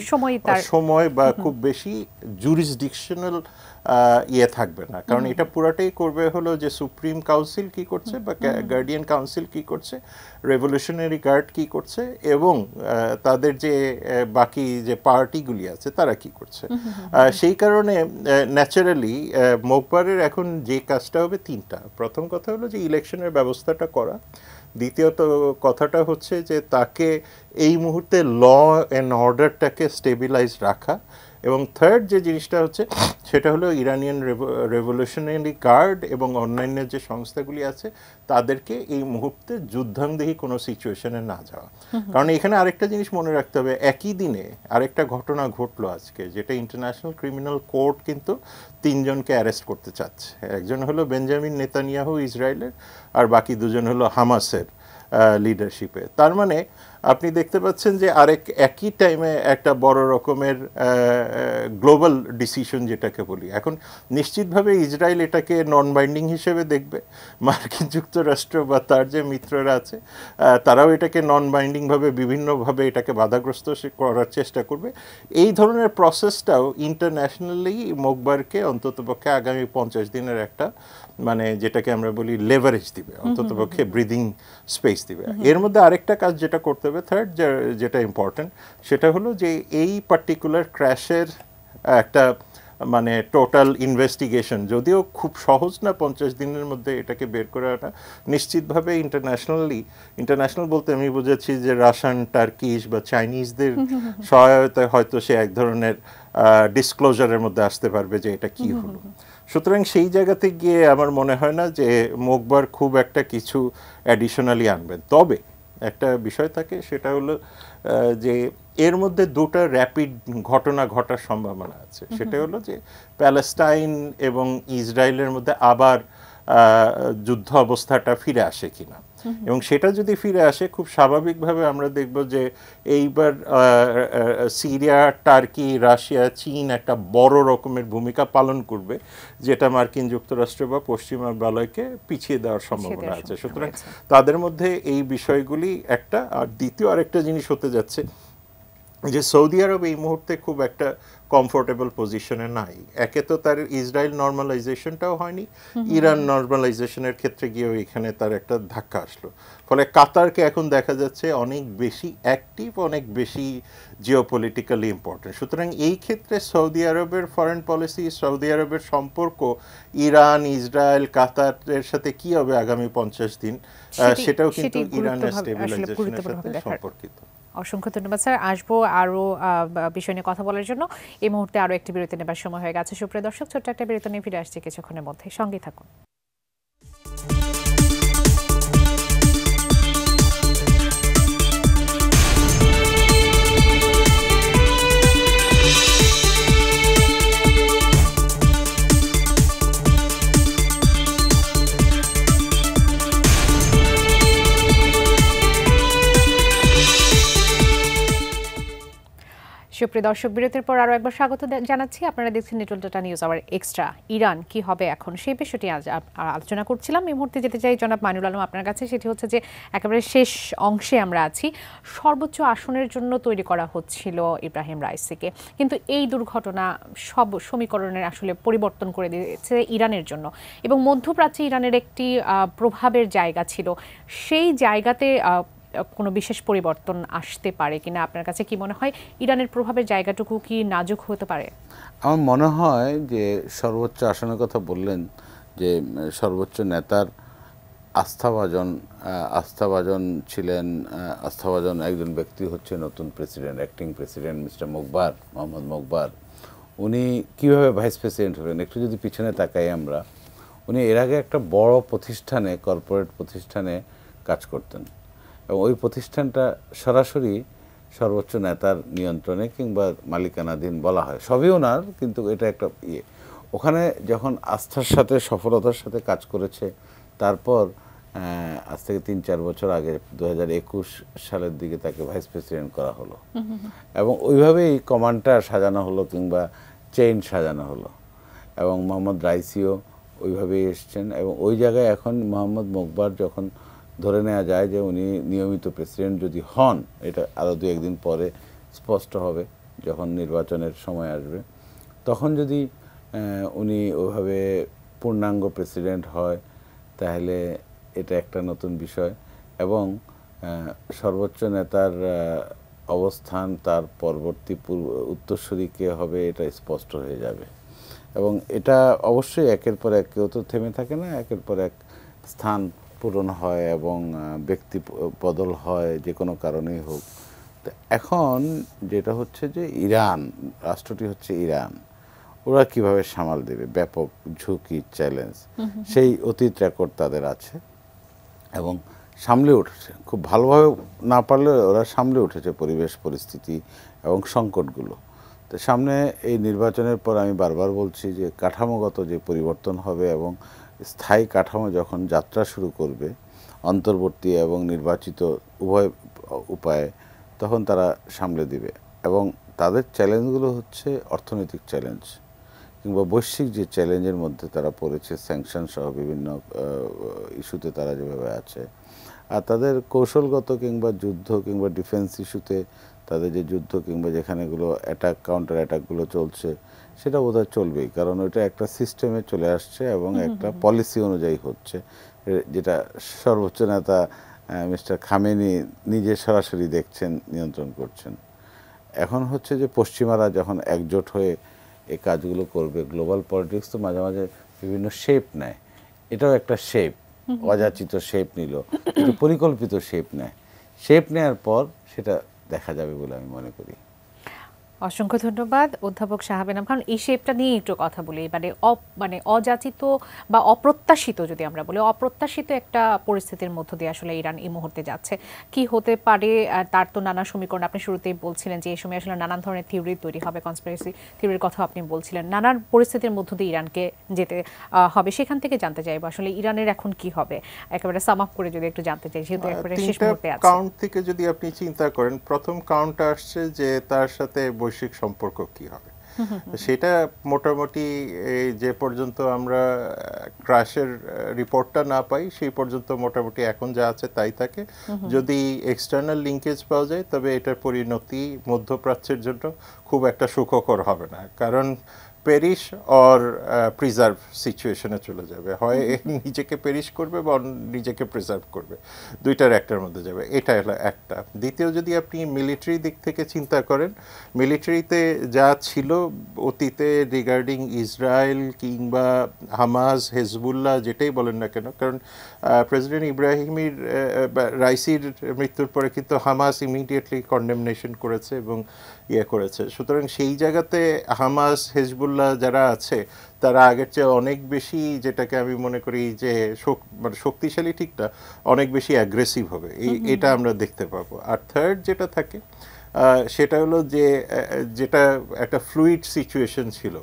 সময় বা খুব বেশি জুরিসডিকশনাল ইয়ে থাকবে না কারণ এটা পুরাটাই করবে হলো যে সুপ্রিম কাউন্সিল কি করছে বা গার্ডিয়ান কাউন্সিল কি করছে রেভলিউশনারি গার্ড কি করছে এবং তাদের যে বাকি যে পার্টিগুলি আছে তারা কি করছে সেই কারণে ন্যাচারালি মোকবারের এখন যে কাজটা হবে তিনটা প্রথম কথা হলো যে ইলেকশনের ব্যবস্থাটা করা দ্বিতীয়ত কথাটা হচ্ছে যে তাকে এই মুহূর্তে ল অ্যান্ড অর্ডারটাকে স্টেবিলাইজ রাখা এবং থার্ড যে জিনিসটা হচ্ছে সেটা হলো ইরানিয়ান রেভলিউশনারি গার্ড এবং অন্যান্য যে সংস্থাগুলি আছে তাদেরকে এই মুহূর্তে যুদ্ধান্দেহী কোনো সিচুয়েশনে না যাওয়া কারণ এখানে আরেকটা জিনিস মনে রাখতে হবে একই দিনে আরেকটা ঘটনা ঘটলো আজকে যেটা ইন্টারন্যাশনাল ক্রিমিনাল কোর্ট কিন্তু তিনজনকে অ্যারেস্ট করতে চাচ্ছে একজন হলো বেঞ্জামিন নেতানিয়াহু ইসরায়েলের আর বাকি দুজন হলো হামাসের লিডারশিপে তার মানে আপনি দেখতে পাচ্ছেন যে আরেক একই টাইমে একটা বড় রকমের গ্লোবাল ডিসিশন যেটাকে বলি এখন নিশ্চিতভাবে ইসরায়েল এটাকে নন বাইন্ডিং হিসেবে দেখবে মার্কিন যুক্তরাষ্ট্র বা তার যে মিত্ররা আছে তারাও এটাকে নন বাইন্ডিংভাবে বিভিন্নভাবে এটাকে বাধাগ্রস্ত করার চেষ্টা করবে এই ধরনের প্রসেসটাও ইন্টারন্যাশনালি মোকবারকে অন্ততপক্ষে আগামী পঞ্চাশ দিনের একটা মানে যেটাকে আমরা বলি লেভারেজ দিবে অন্তত পক্ষে ব্রিদিং স্পেস দিবে এর মধ্যে আরেকটা কাজ যেটা করতে হবে থার্ড যেটা ইম্পর্টেন্ট সেটা হলো যে এই পার্টিকুলার ক্র্যাশের একটা মানে টোটাল ইনভেস্টিগেশন যদিও খুব সহজ না পঞ্চাশ দিনের মধ্যে এটাকে বের করে আনা নিশ্চিতভাবে ইন্টারন্যাশনালি ইন্টারন্যাশনাল বলতে আমি বুঝেছি যে রাশিয়ান টার্কিশ বা চাইনিজদের সহায়তায় হয়তো সে এক ধরনের ডিসক্লোজারের মধ্যে আসতে পারবে যে এটা কি হলো সুতরাং সেই জায়গাতে গিয়ে আমার মনে হয় না যে মোকবার খুব একটা কিছু অ্যাডিশনালি আনবেন তবে একটা বিষয় থাকে সেটা হলো যে এর মধ্যে দুটো র্যাপিড ঘটনা ঘটার সম্ভাবনা আছে সেটা হলো যে প্যালেস্টাইন এবং ইসরায়েলের মধ্যে আবার যুদ্ধ অবস্থাটা ফিরে আসে কিনা এবং সেটা যদি ফিরে আসে খুব স্বাভাবিকভাবে আমরা দেখব যে এইবার সিরিয়া টার্কি রাশিয়া চীন একটা বড় রকমের ভূমিকা পালন করবে যেটা মার্কিন যুক্তরাষ্ট্র বা পশ্চিমা বালয়কে পিছিয়ে দেওয়ার সম্ভাবনা আছে সুতরাং তাদের মধ্যে এই বিষয়গুলি একটা আর দ্বিতীয় আরেকটা জিনিস হতে যাচ্ছে যে সৌদি আরব এই মুহূর্তে খুব একটা কমফোর্টেবল পজিশনে নাই একে তো তার ইসরায়েল নর্মালাইজেশনটাও হয়নি ইরান নর্মালাইজেশনের ক্ষেত্রে গিয়েও এখানে তার একটা ধাক্কা আসলো ফলে কাতারকে এখন দেখা যাচ্ছে অনেক বেশি অ্যাক্টিভ অনেক বেশি জিওপলিটিক্যালি ইম্পর্টেন্ট সুতরাং এই ক্ষেত্রে সৌদি আরবের ফরেন পলিসি সৌদি আরবের সম্পর্ক ইরান ইসরায়েল কাতারের সাথে কি হবে আগামী পঞ্চাশ দিন সেটাও কিন্তু ইরানের স্টেবিলাইজেশনের সাথে সম্পর্কিত অসংখ্য ধন্যবাদ স্যার আসবো আরও বিষয় নিয়ে কথা বলার জন্য এই মুহূর্তে আরও একটি বিরতি নেবার সময় হয়ে গেছে সুপ্রিয় দর্শক ছোট্ট একটা বিরতি নিয়ে ফিরে আসছে কিছুক্ষণের মধ্যে সঙ্গে থাকুন সুপ্রিয় দর্শক বিরতির পর আরও একবার স্বাগত জানাচ্ছি আপনারা দেখছেন Nitol Tata news hour extra Iran কি হবে এখন সেই বিষয়টি আজ আলোচনা করছিলাম এই মুহূর্তে যেতে চাই জনাব মানুল আলম আপনার কাছে সেটি হচ্ছে যে একেবারে শেষ অংশে আমরা আছি সর্বোচ্চ আসনের জন্য তৈরি করা হচ্ছিল ইব্রাহিম রাইসিকে কিন্তু এই দুর্ঘটনা সব সমীকরণের আসলে পরিবর্তন করে দিয়েছে ইরানের জন্য এবং মধ্যপ্রাচ্যে ইরানের একটি প্রভাবের জায়গা ছিল সেই জায়গাতে কোনো বিশেষ পরিবর্তন আসতে পারে কিনা আপনার কাছে কি মনে হয় ইরানের প্রভাবের জায়গাটুকু কি নাজুক হতে পারে আমার মনে হয় যে সর্বোচ্চ আসনের কথা বললেন যে সর্বোচ্চ নেতার আস্থাভাজন আস্থাভাজন ছিলেন আস্থাভাজন একজন ব্যক্তি হচ্ছে নতুন president acting president mister Mokhber Mohammad Mokhber উনি কীভাবে ভাইস প্রেসিডেন্ট হলেন একটু যদি পিছনে তাকাই আমরা উনি এর আগে একটা বড় প্রতিষ্ঠানে কর্পোরেট প্রতিষ্ঠানে কাজ করতেন এবং ওই প্রতিষ্ঠানটা সরাসরি সর্বোচ্চ নেতার নিয়ন্ত্রণে কিংবা মালিকানাধীন বলা হয় সবই ওনার কিন্তু এটা একটা ইয়ে ওখানে যখন আস্থার সাথে সফলতার সাথে কাজ করেছে তারপর আজ থেকে তিন চার বছর আগে দু সালের দিকে তাকে ভাইস প্রেসিডেন্ট করা হলো এবং ওইভাবেই কমান্ডার সাজানো হলো কিংবা চেইন সাজানো হলো এবং মোহাম্মদ রাইসিও ওইভাবেই এসছেন এবং ওই জায়গায় এখন মোহাম্মদ মকবার যখন ধরে নেওয়া যায় যে উনি নিয়মিত প্রেসিডেন্ট যদি হন এটা আরও দু একদিন পরে স্পষ্ট হবে যখন নির্বাচনের সময় আসবে তখন যদি উনি ওভাবে পূর্ণাঙ্গ প্রেসিডেন্ট হয় তাহলে এটা একটা নতুন বিষয় এবং সর্বোচ্চ নেতার অবস্থান তার পরবর্তী পূর্ব উত্তরসূরি কে হবে এটা স্পষ্ট হয়ে যাবে এবং এটা অবশ্যই একের পর এক কেউ তো থেমে থাকে না একের পর এক স্থান পূরণ হয় এবং ব্যক্তি বদল হয় যে কোনো কারণেই হোক এখন যেটা হচ্ছে যে ইরান রাষ্ট্রটি হচ্ছে ইরান ওরা কিভাবে সামাল দেবে ব্যাপক ঝুঁকি চ্যালেঞ্জ সেই অতীত রেকর্ড তাদের আছে এবং সামলে উঠেছে খুব ভালোভাবে না পারলে ওরা সামলে উঠেছে পরিবেশ পরিস্থিতি এবং সংকটগুলো তো সামনে এই নির্বাচনের পর আমি বারবার বলছি যে কাঠামোগত যে পরিবর্তন হবে এবং স্থায়ী কাঠামো যখন যাত্রা শুরু করবে অন্তর্বর্তী এবং নির্বাচিত উভয় উপায়ে তখন তারা সামলে দিবে এবং তাদের চ্যালেঞ্জগুলো হচ্ছে অর্থনৈতিক চ্যালেঞ্জ কিংবা বৈশ্বিক যে চ্যালেঞ্জের মধ্যে তারা পড়েছে স্যাংশন সহ বিভিন্ন ইস্যুতে তারা যেভাবে আছে আর তাদের কৌশলগত কিংবা যুদ্ধ কিংবা ডিফেন্স ইস্যুতে তাদের যে যুদ্ধ কিংবা যেখানেগুলো অ্যাটাক কাউন্টার অ্যাটাকগুলো চলছে সেটা বোধহয় চলবেই কারণ ওইটা একটা সিস্টেমে চলে আসছে এবং একটা পলিসি অনুযায়ী হচ্ছে যেটা সর্বোচ্চ নেতা মিস্টার খামেনি নিজে সরাসরি দেখছেন নিয়ন্ত্রণ করছেন এখন হচ্ছে যে পশ্চিমারা যখন একজোট হয়ে এই কাজগুলো করবে গ্লোবাল পলিটিক্স তো মাঝে মাঝে বিভিন্ন শেপ নেয় এটাও একটা শেপ অযাচিত শেপ নিল পরিকল্পিত শেপ নেয় শেপ নেওয়ার পর সেটা দেখা যাবে বলে আমি মনে করি অসংখ্য ধন্যবাদ অধ্যাপক সাহাবেনাম খান এই শেপটা নিয়ে একটু কথা বলি মানে মানে অযাচিত বা অপ্রত্যাশিত যদি আমরা বলি অপ্রত্যাশিত একটা পরিস্থিতির মধ্য দিয়ে আসলে ইরান এই মুহূর্তে যাচ্ছে কি হতে পারে তার তো নানা সমীকরণ আপনি শুরুতেই বলছিলেন যে এই সময় আসলে নানান ধরনের থিওরি তৈরি হবে কনসপিরেসি থিওরির কথা আপনি বলছিলেন নানান পরিস্থিতির মধ্য দিয়ে ইরানকে যেতে হবে সেখান থেকে জানতে চাইব আসলে ইরানের এখন কি হবে একেবারে সাম আপ করে যদি একটু জানতে চাই যেহেতু একেবারে শেষ মুহূর্তে আছে কাউন্ট থেকে যদি আপনি চিন্তা করেন প্রথম কাউন্ট আসছে যে তার সাথে বৈশ্বিক সম্পর্ক কি হবে সেটা মোটামুটি যে পর্যন্ত আমরা ক্রাশের রিপোর্টটা না পাই সেই পর্যন্ত মোটামুটি এখন যা আছে তাই থাকে যদি এক্সটার্নাল লিঙ্কেজ পাওয়া যায় তবে এটার পরিণতি মধ্যপ্রাচ্যের জন্য খুব একটা সুখকর হবে না কারণ পেরিশ অর প্রিজার্ভ সিচুয়েশনে চলে যাবে হয় নিজেকে পেরিশ করবে বা নিজেকে প্রিজার্ভ করবে দুইটার একটার মধ্যে যাবে এটা হলো একটা দ্বিতীয় যদি আপনি মিলিটারি দিক থেকে চিন্তা করেন মিলিটারিতে যা ছিল অতীতে রিগার্ডিং ইসরায়েল কিংবা হামাজ হেজবুল্লাহ যেটাই বলেন না কেন কারণ প্রেসিডেন্ট ইব্রাহিমির রাইসির মৃত্যুর পরে কিন্তু হামাস ইমিডিয়েটলি কন্ডেমনেশন করেছে এবং ইয়ে করেছে সুতরাং সেই জায়গাতে হামাস হেজবুল্লাহ আলহামদুলিল্লাহ যারা আছে তারা আগের চেয়ে অনেক বেশি যেটাকে আমি মনে করি যে মানে শক্তিশালী ঠিকটা অনেক বেশি অ্যাগ্রেসিভ হবে এই এটা আমরা দেখতে পাবো আর থার্ড যেটা থাকে সেটা হলো যে যেটা একটা ফ্লুইড সিচুয়েশন ছিল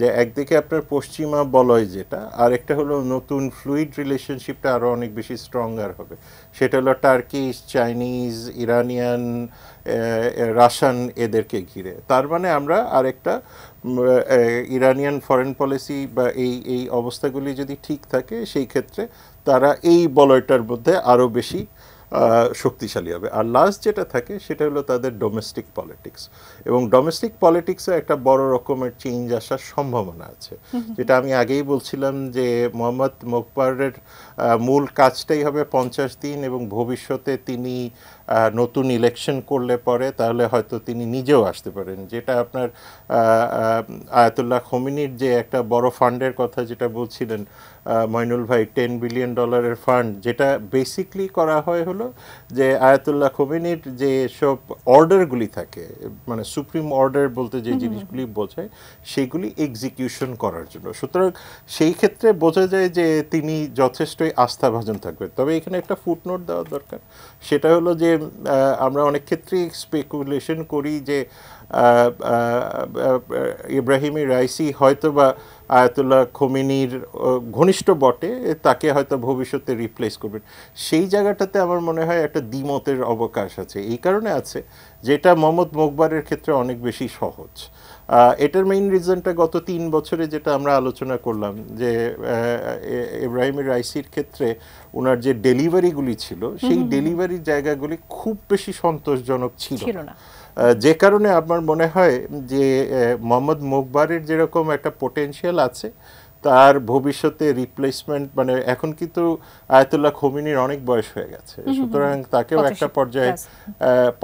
যে একদিকে আপনার পশ্চিমা বলয় যেটা আর একটা হলো নতুন ফ্লুইড রিলেশনশিপটা আরও অনেক বেশি স্ট্রঙ্গার হবে সেটা হলো টার্কিশ চাইনিজ ইরানিয়ান রাশান এদেরকে ঘিরে তার মানে আমরা আরেকটা ইরানিয়ান ফরেন পলিসি বা এই এই অবস্থাগুলি যদি ঠিক থাকে সেই ক্ষেত্রে তারা এই বলয়টার মধ্যে আরও বেশি শক্তিশালী হবে আর লাস্ট যেটা থাকে সেটা হলো তাদের ডোমেস্টিক পলিটিক্স এবং ডোমেস্টিক পলিটিক্সে একটা বড় রকমের চেঞ্জ আসার সম্ভাবনা আছে যেটা আমি আগেই বলছিলাম যে মোহাম্মদ মোকবারের মূল কাজটাই হবে পঞ্চাশ দিন এবং ভবিষ্যতে তিনি নতুন ইলেকশন করলে পরে তাহলে হয়তো তিনি নিজেও আসতে পারেন যেটা আপনার আয়াতুল্লাহ খমিনির যে একটা বড় ফান্ডের কথা যেটা বলছিলেন মইনুল ভাই টেন বিলিয়ন ডলারের ফান্ড যেটা বেসিকলি করা হয় হলো যে আয়াতুল্লাহ খমিনির যে সব অর্ডারগুলি থাকে মানে সুপ্রিম অর্ডার বলতে যে জিনিসগুলি বোঝায় সেগুলি এক্সিকিউশন করার জন্য সুতরাং সেই ক্ষেত্রে বোঝা যায় যে তিনি যথেষ্টই আস্থাভাজন থাকবেন তবে এখানে একটা ফুটনোট দেওয়া দরকার সেটা হলো যে আমরা অনেক ক্ষেত্রেই স্পেকুলেশন করি যে ইব্রাহিমি রাইসি হয়তোবা আয়াতুল্লাহ খোমিনির ঘনিষ্ঠ বটে তাকে হয়তো ভবিষ্যতে রিপ্লেস করবেন সেই জায়গাটাতে আমার মনে হয় একটা দ্বিমতের অবকাশ আছে এই কারণে আছে যেটা মোহাম্মদ মোকবারের ক্ষেত্রে অনেক বেশি সহজ এটার মেইন রিজনটা গত তিন বছরে যেটা আমরা আলোচনা করলাম যে ইব্রাহিমের রাইসির ক্ষেত্রে ওনার যে ডেলিভারিগুলি ছিল সেই ডেলিভারি জায়গাগুলি খুব বেশি সন্তোষজনক ছিল না যে কারণে আমার মনে হয় যে মোহাম্মদ মোকবারের যেরকম একটা পোটেন্সিয়াল আছে তার ভবিষ্যতে রিপ্লেসমেন্ট মানে এখন কিন্তু আয়তুল্লাহ খমিনির অনেক বয়স হয়ে গেছে সুতরাং তাকেও একটা পর্যায়ে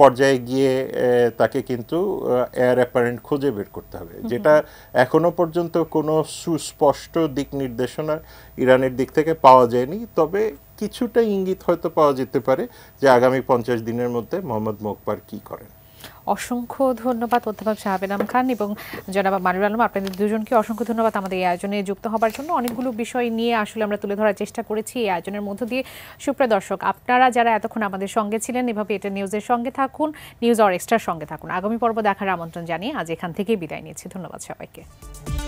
পর্যায়ে গিয়ে তাকে কিন্তু এয়ার অ্যাপারেন্ট খুঁজে বের করতে হবে যেটা এখনো পর্যন্ত কোনো সুস্পষ্ট দিক নির্দেশনা ইরানের দিক থেকে পাওয়া যায়নি তবে কিছুটা ইঙ্গিত হয়তো পাওয়া যেতে পারে যে আগামী পঞ্চাশ দিনের মধ্যে মোহাম্মদ মোকবার কি করেন অসংখ্য ধন্যবাদ অধ্যাপক শাহাবেনাম খান এবং জনাব মানুর আলম আপনাদের দুজনকে অসংখ্য ধন্যবাদ আমাদের এই আয়োজনে যুক্ত হবার জন্য অনেকগুলো বিষয় নিয়ে আসলে আমরা তুলে ধরার চেষ্টা করেছি এই আয়োজনের মধ্য দিয়ে সুপ্রিয় দর্শক আপনারা যারা এতক্ষণ আমাদের সঙ্গে ছিলেন এভাবে এটা নিউজের সঙ্গে থাকুন নিউজ অর এক্সট্রার সঙ্গে থাকুন আগামী পর্ব দেখার আমন্ত্রণ জানিয়ে আজ এখান থেকেই বিদায় নিয়েছি ধন্যবাদ সবাইকে